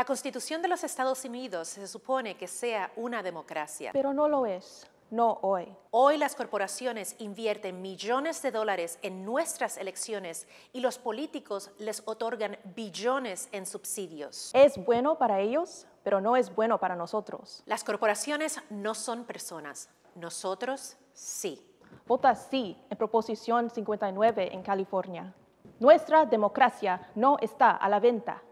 La Constitución de los Estados Unidos se supone que sea una democracia. Pero no lo es. No hoy. Hoy las corporaciones invierten millones de dólares en nuestras elecciones y los políticos les otorgan billones en subsidios. Es bueno para ellos, pero no es bueno para nosotros. Las corporaciones no son personas. Nosotros sí. Vota sí en Proposición 59 en California. Nuestra democracia no está a la venta.